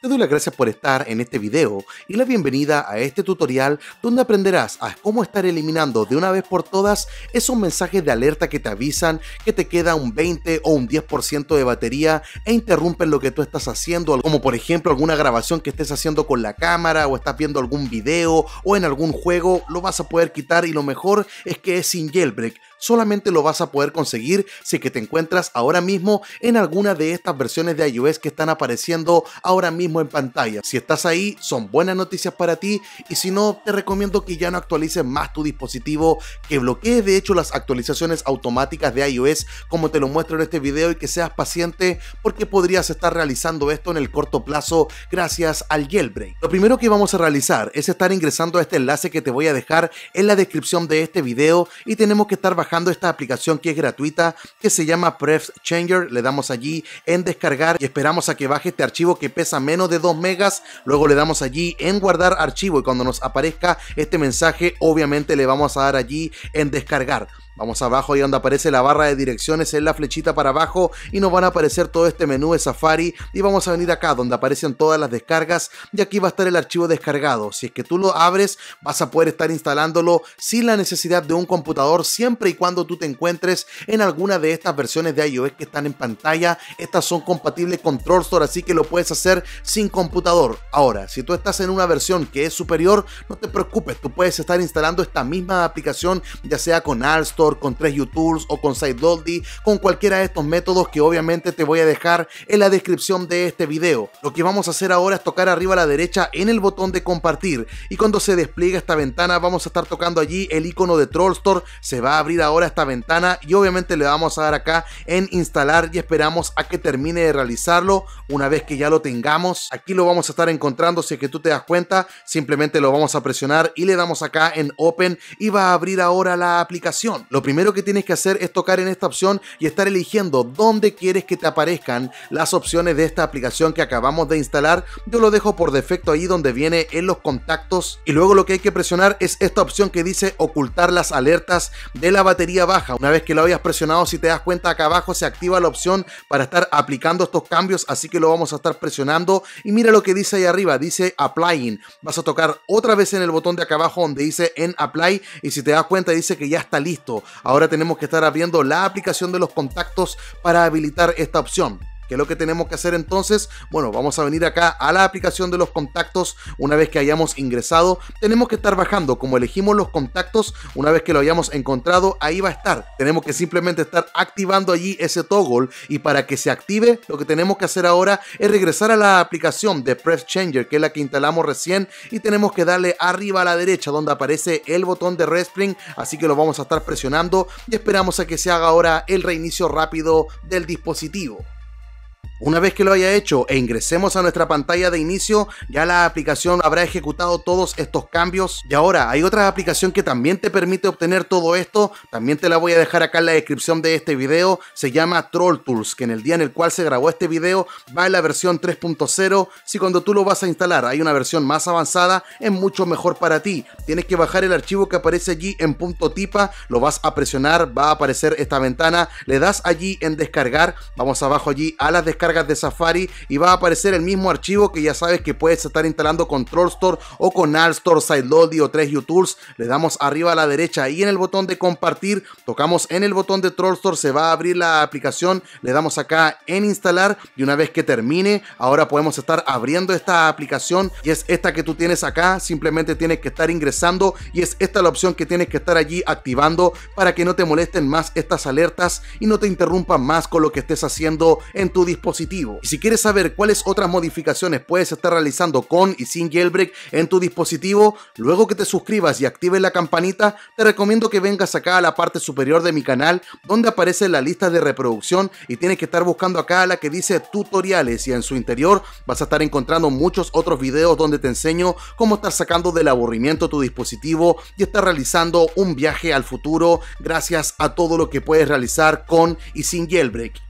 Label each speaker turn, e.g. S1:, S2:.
S1: te doy las gracias por estar en este video y la bienvenida a este tutorial donde aprenderás a cómo estar eliminando de una vez por todas esos mensajes de alerta que te avisan que te queda un 20 o un 10% de batería e interrumpen lo que tú estás haciendo, como por ejemplo alguna grabación que estés haciendo con la cámara o estás viendo algún video o en algún juego, lo vas a poder quitar y lo mejor es que es sin jailbreak, solamente lo vas a poder conseguir si que te encuentras ahora mismo en alguna de estas versiones de iOS que están apareciendo ahora mismo en pantalla. Si estás ahí, son buenas noticias para ti y si no, te recomiendo que ya no actualices más tu dispositivo, que bloquees de hecho las actualizaciones automáticas de iOS como te lo muestro en este video y que seas paciente porque podrías estar realizando esto en el corto plazo gracias al jailbreak. Lo primero que vamos a realizar es estar ingresando a este enlace que te voy a dejar en la descripción de este video y tenemos que estar bajando bajando esta aplicación que es gratuita, que se llama Pref Changer. Le damos allí en descargar y esperamos a que baje este archivo que pesa menos de 2 megas. Luego le damos allí en guardar archivo y cuando nos aparezca este mensaje, obviamente le vamos a dar allí en descargar. Vamos abajo y donde aparece la barra de direcciones es la flechita para abajo y nos van a aparecer todo este menú de Safari y vamos a venir acá donde aparecen todas las descargas y aquí va a estar el archivo descargado. Si es que tú lo abres vas a poder estar instalándolo sin la necesidad de un computador siempre y cuando tú te encuentres en alguna de estas versiones de iOS que están en pantalla. Estas son compatibles con Troll Store así que lo puedes hacer sin computador. Ahora, si tú estás en una versión que es superior no te preocupes, tú puedes estar instalando esta misma aplicación ya sea con Store con 3 YouTubes o con 2d con cualquiera de estos métodos que obviamente te voy a dejar en la descripción de este video. Lo que vamos a hacer ahora es tocar arriba a la derecha en el botón de compartir y cuando se despliega esta ventana vamos a estar tocando allí el icono de troll store se va a abrir ahora esta ventana y obviamente le vamos a dar acá en instalar y esperamos a que termine de realizarlo. Una vez que ya lo tengamos, aquí lo vamos a estar encontrando, si es que tú te das cuenta, simplemente lo vamos a presionar y le damos acá en Open y va a abrir ahora la aplicación. Lo primero que tienes que hacer es tocar en esta opción y estar eligiendo dónde quieres que te aparezcan las opciones de esta aplicación que acabamos de instalar. Yo lo dejo por defecto ahí donde viene en los contactos y luego lo que hay que presionar es esta opción que dice ocultar las alertas de la batería baja. Una vez que lo hayas presionado, si te das cuenta acá abajo se activa la opción para estar aplicando estos cambios, así que lo vamos a estar presionando y mira lo que dice ahí arriba, dice applying. Vas a tocar otra vez en el botón de acá abajo donde dice en apply y si te das cuenta dice que ya está listo ahora tenemos que estar abriendo la aplicación de los contactos para habilitar esta opción. ¿Qué es lo que tenemos que hacer entonces? Bueno, vamos a venir acá a la aplicación de los contactos. Una vez que hayamos ingresado, tenemos que estar bajando. Como elegimos los contactos, una vez que lo hayamos encontrado, ahí va a estar. Tenemos que simplemente estar activando allí ese toggle. Y para que se active, lo que tenemos que hacer ahora es regresar a la aplicación de Press Changer, que es la que instalamos recién. Y tenemos que darle arriba a la derecha, donde aparece el botón de Respring. Así que lo vamos a estar presionando y esperamos a que se haga ahora el reinicio rápido del dispositivo. Una vez que lo haya hecho e ingresemos a nuestra pantalla de inicio, ya la aplicación habrá ejecutado todos estos cambios. Y ahora hay otra aplicación que también te permite obtener todo esto. También te la voy a dejar acá en la descripción de este video. Se llama Troll Tools, que en el día en el cual se grabó este video va en la versión 3.0. Si cuando tú lo vas a instalar hay una versión más avanzada, es mucho mejor para ti. Tienes que bajar el archivo que aparece allí en punto tipa, lo vas a presionar, va a aparecer esta ventana, le das allí en descargar, vamos abajo allí a las descargas de Safari y va a aparecer el mismo archivo que ya sabes que puedes estar instalando con Troll Store o con Alt Store, SideLoadly o 3U Tools. Le damos arriba a la derecha y en el botón de compartir, tocamos en el botón de Troll Store, se va a abrir la aplicación, le damos acá en instalar y una vez que termine, ahora podemos estar abriendo esta aplicación y es esta que tú tienes acá, simplemente tienes que estar ingresando y es esta la opción que tienes que estar allí activando para que no te molesten más estas alertas y no te interrumpan más con lo que estés haciendo en tu dispositivo y si quieres saber cuáles otras modificaciones puedes estar realizando con y sin jailbreak en tu dispositivo, luego que te suscribas y actives la campanita, te recomiendo que vengas acá a la parte superior de mi canal donde aparece la lista de reproducción y tienes que estar buscando acá la que dice tutoriales y en su interior vas a estar encontrando muchos otros videos donde te enseño cómo estar sacando del aburrimiento tu dispositivo y estar realizando un viaje al futuro gracias a todo lo que puedes realizar con y sin jailbreak.